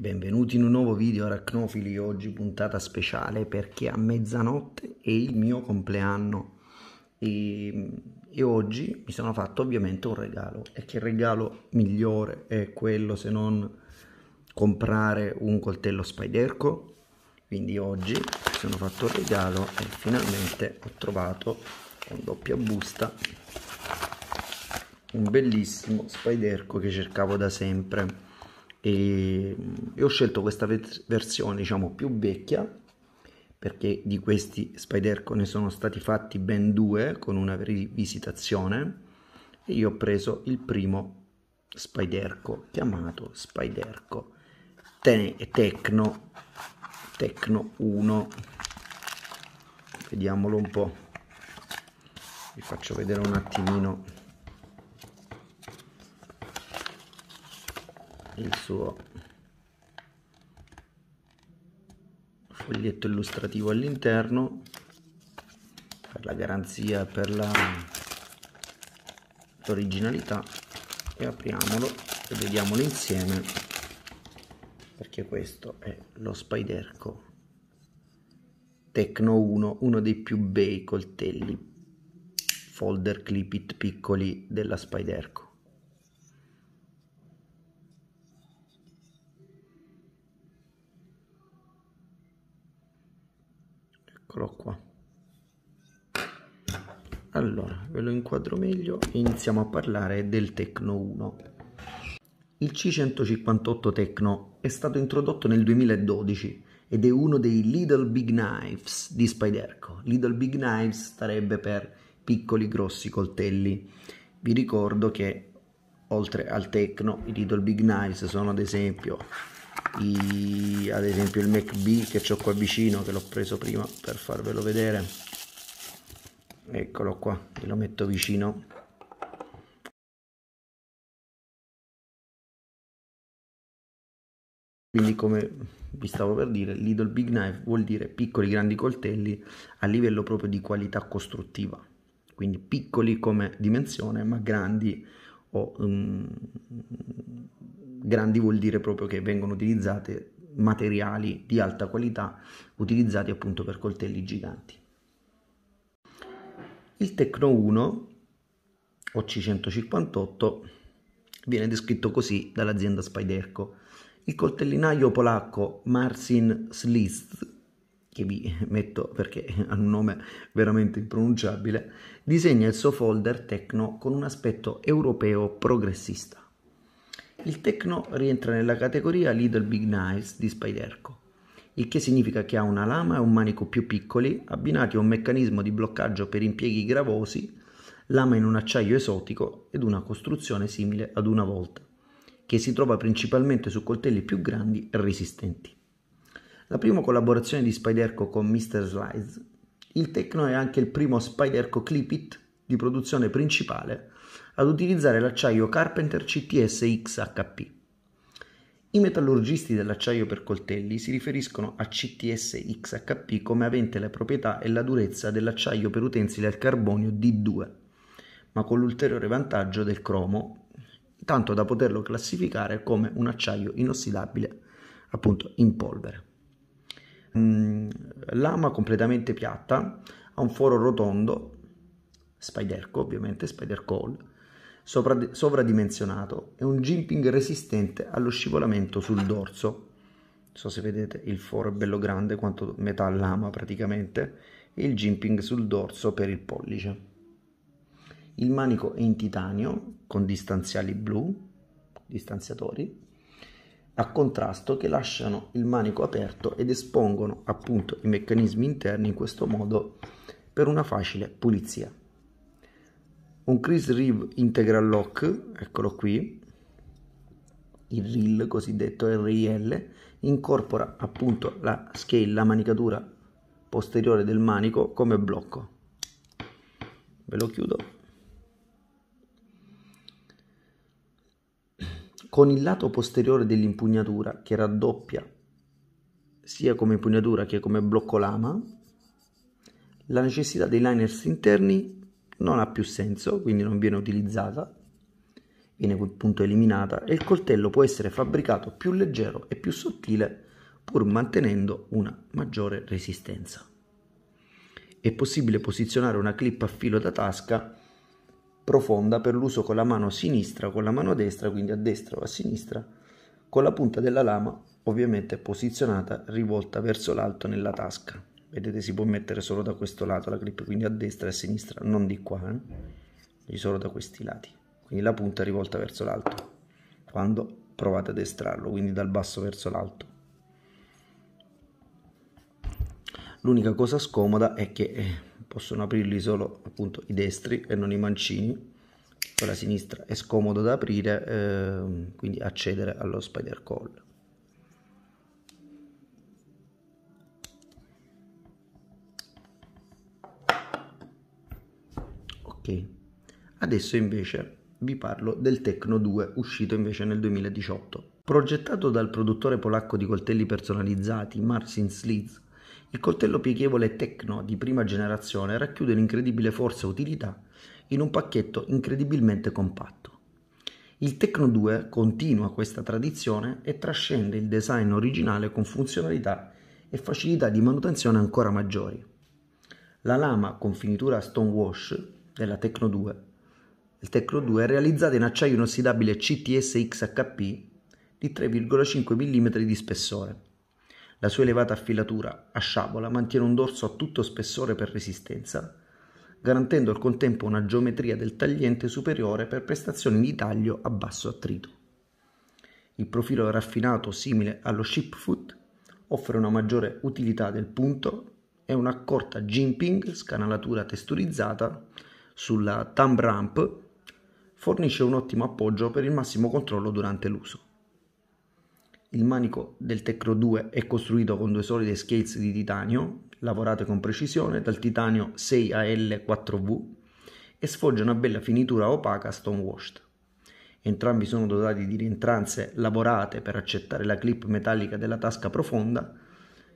Benvenuti in un nuovo video aracnofili, oggi puntata speciale perché a mezzanotte è il mio compleanno e, e, oggi mi sono fatto ovviamente un regalo e che regalo migliore è quello se non comprare un coltello Spiderco quindi oggi mi sono fatto il regalo e finalmente ho trovato con doppia busta un bellissimo Spiderco che cercavo da sempre e, e ho scelto questa versione diciamo più vecchia perché di questi Spyderco ne sono stati fatti ben due con una rivisitazione e io ho preso il primo Spyderco chiamato Spyderco Te- Tecno Tecno 1 vediamolo un po' vi faccio vedere un attimino il suo foglietto illustrativo all'interno per la garanzia per l'originalità e apriamolo e vediamolo insieme perché questo è lo spiderco Tecno 1 uno dei più bei coltelli folder clip it piccoli della spiderco eccolo qua allora ve lo inquadro meglio e iniziamo a parlare del Tecno 1 il C158 Tecno è stato introdotto nel 2012 ed è uno dei Little Big Knives di Spyderco Little Big Knives starebbe per piccoli grossi coltelli vi ricordo che oltre al Tecno i Little Big Knives sono ad esempio i, ad esempio il Mac B che ho qua vicino che l'ho preso prima per farvelo vedere eccolo qua lo metto vicino quindi come vi stavo per dire Little Big Knife vuol dire piccoli grandi coltelli a livello proprio di qualità costruttiva quindi piccoli come dimensione ma grandi o um, grandi vuol dire proprio che vengono utilizzate materiali di alta qualità utilizzati appunto per coltelli giganti. Il Tecno 1 oc 158 viene descritto così dall'azienda Spyderco. Il coltellinaio polacco Marcin Slist, che vi metto perché ha un nome veramente impronunciabile, disegna il suo folder Tecno con un aspetto europeo progressista. Il Tecno rientra nella categoria Little Big Knives di Spiderco, il che significa che ha una lama e un manico più piccoli, abbinati a un meccanismo di bloccaggio per impieghi gravosi, lama in un acciaio esotico ed una costruzione simile ad una volta, che si trova principalmente su coltelli più grandi e resistenti. La prima collaborazione di Spiderco con Mr. Slice, il Tecno è anche il primo Spiderco Clipit di produzione principale ad utilizzare l'acciaio Carpenter CTS XHP. I metallurgisti dell'acciaio per coltelli si riferiscono a CTS XHP come avente la proprietà e la durezza dell'acciaio per utensili al carbonio D2, ma con l'ulteriore vantaggio del cromo, tanto da poterlo classificare come un acciaio inossidabile, appunto in polvere. Mm, lama completamente piatta, ha un foro rotondo, spiderco ovviamente, spider call, sovradimensionato e un jimping resistente allo scivolamento sul dorso. Non so se vedete, il foro è bello grande, quanto metà lama praticamente, e il jimping sul dorso per il pollice. Il manico è in titanio con distanziali blu, distanziatori, a contrasto che lasciano il manico aperto ed espongono appunto i meccanismi interni in questo modo per una facile pulizia un Chris Reeve Integral Lock, eccolo qui, il RIL cosiddetto RIL, incorpora appunto la scale, la manicatura posteriore del manico come blocco. Ve lo chiudo. Con il lato posteriore dell'impugnatura che raddoppia sia come impugnatura che come blocco lama, la necessità dei liners interni non ha più senso, quindi non viene utilizzata, viene appunto eliminata e il coltello può essere fabbricato più leggero e più sottile pur mantenendo una maggiore resistenza. È possibile posizionare una clip a filo da tasca profonda per l'uso con la mano sinistra o con la mano destra, quindi a destra o a sinistra, con la punta della lama ovviamente posizionata rivolta verso l'alto nella tasca vedete si può mettere solo da questo lato la clip quindi a destra e a sinistra non di qua eh? solo da questi lati quindi la punta è rivolta verso l'alto quando provate ad estrarlo quindi dal basso verso l'alto l'unica cosa scomoda è che eh, possono aprirli solo appunto i destri e non i mancini quella sinistra è scomodo da aprire eh, quindi accedere allo spider call Adesso invece vi parlo del Tecno 2 uscito invece nel 2018. Progettato dal produttore polacco di coltelli personalizzati Marcin Slitz, il coltello pieghevole Tecno di prima generazione racchiude l'incredibile forza e utilità in un pacchetto incredibilmente compatto. Il Tecno 2 continua questa tradizione e trascende il design originale con funzionalità e facilità di manutenzione ancora maggiori. La lama con finitura stone wash della Tecno 2. Il Tecno 2 è realizzato in acciaio inossidabile CTS-XHP di 3,5 mm di spessore. La sua elevata affilatura a sciabola mantiene un dorso a tutto spessore per resistenza, garantendo al contempo una geometria del tagliente superiore per prestazioni di taglio a basso attrito. Il profilo raffinato simile allo ship foot offre una maggiore utilità del punto e una corta jimping, scanalatura testurizzata, sulla thumb ramp fornisce un ottimo appoggio per il massimo controllo durante l'uso. Il manico del Tecro 2 è costruito con due solide scales di titanio, lavorate con precisione dal titanio 6AL4V e sfoggia una bella finitura opaca stone washed. Entrambi sono dotati di rientranze lavorate per accettare la clip metallica della tasca profonda,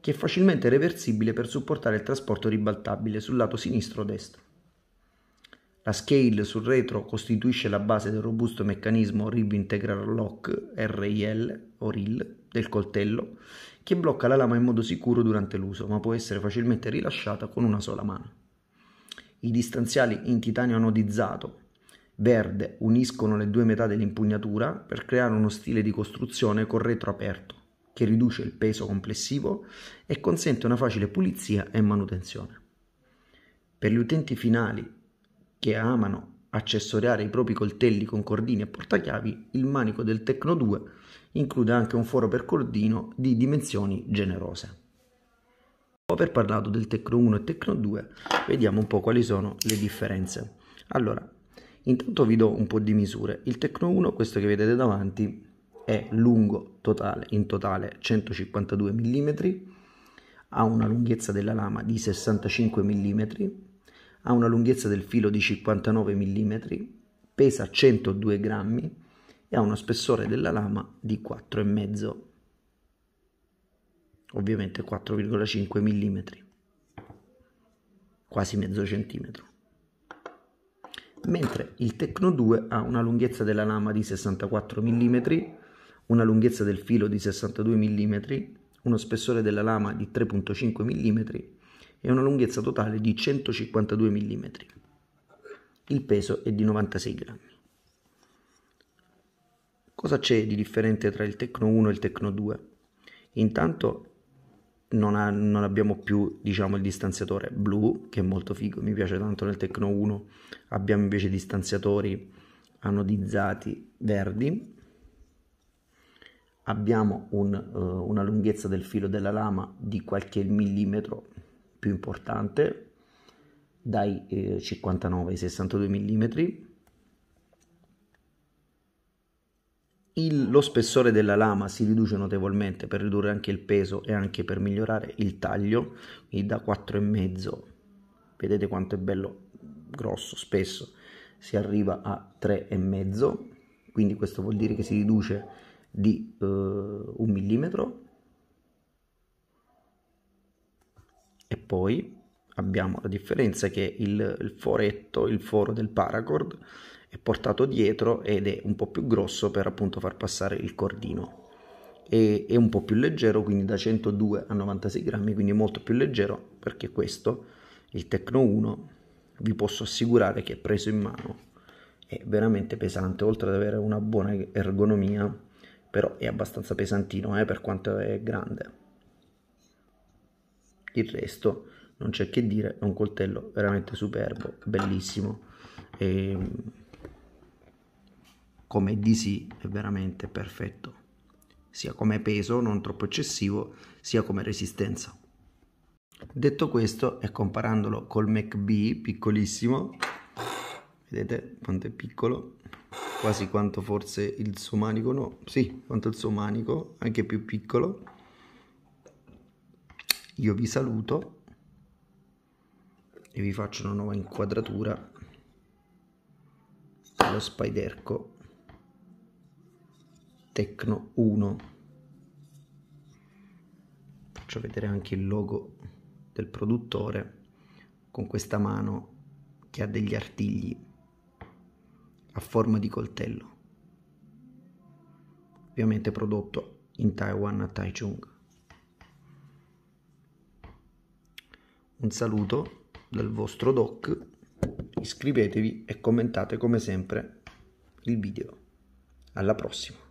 che è facilmente reversibile per supportare il trasporto ribaltabile sul lato sinistro o destro. La scale sul retro costituisce la base del robusto meccanismo Rib Integral Lock RIL o RIL del coltello che blocca la lama in modo sicuro durante l'uso, ma può essere facilmente rilasciata con una sola mano. I distanziali in titanio anodizzato verde uniscono le due metà dell'impugnatura per creare uno stile di costruzione con retro aperto, che riduce il peso complessivo e consente una facile pulizia e manutenzione. Per gli utenti finali che amano accessoriare i propri coltelli con cordini e portachiavi, il manico del Tecno 2 include anche un foro per cordino di dimensioni generose. Dopo aver parlato del Tecno 1 e Tecno 2, vediamo un po' quali sono le differenze. Allora, intanto vi do un po' di misure. Il Tecno 1, questo che vedete davanti, è lungo totale, in totale 152 mm, ha una lunghezza della lama di 65 mm, ha una lunghezza del filo di 59 mm, pesa 102 grammi e ha uno spessore della lama di 4,5 ovviamente 4,5 mm quasi mezzo centimetro mentre il Tecno 2 ha una lunghezza della lama di 64 mm una lunghezza del filo di 62 mm uno spessore della lama di 3,5 mm e una lunghezza totale di 152 mm. Il peso è di 96 grammi. Cosa c'è di differente tra il Tecno 1 e il Tecno 2? Intanto non, ha, non, abbiamo più diciamo, il distanziatore blu che è molto figo, mi piace tanto nel Tecno 1, abbiamo invece distanziatori anodizzati verdi, abbiamo un, uh, una lunghezza del filo della lama di qualche millimetro più importante, dai eh, 59 ai 62 mm. Il, lo spessore della lama si riduce notevolmente per ridurre anche il peso e anche per migliorare il taglio, quindi da 4,5 vedete quanto è bello grosso, spesso si arriva a 3,5, quindi questo vuol dire che si riduce di eh, un millimetro e poi abbiamo la differenza che il, il foretto, il foro del paracord è portato dietro ed è un po' più grosso per appunto far passare il cordino e è un po' più leggero quindi da 102 a 96 grammi quindi molto più leggero perché questo il Tecno 1 vi posso assicurare che preso in mano è veramente pesante oltre ad avere una buona ergonomia però è abbastanza pesantino eh, per quanto è grande il resto non c'è che dire, è un coltello veramente superbo, bellissimo e ehm, come DC è veramente perfetto, sia come peso non troppo eccessivo, sia come resistenza. Detto questo e comparandolo col Mac B piccolissimo, vedete quanto è piccolo, quasi quanto forse il suo manico, no, sì, quanto il suo manico, anche più piccolo, io vi saluto e vi faccio una nuova inquadratura dello Spiderco Tecno 1 faccio vedere anche il logo del produttore con questa mano che ha degli artigli a forma di coltello ovviamente prodotto in Taiwan a Taichung Un saluto dal vostro doc, iscrivetevi e commentate come sempre il video. Alla prossima!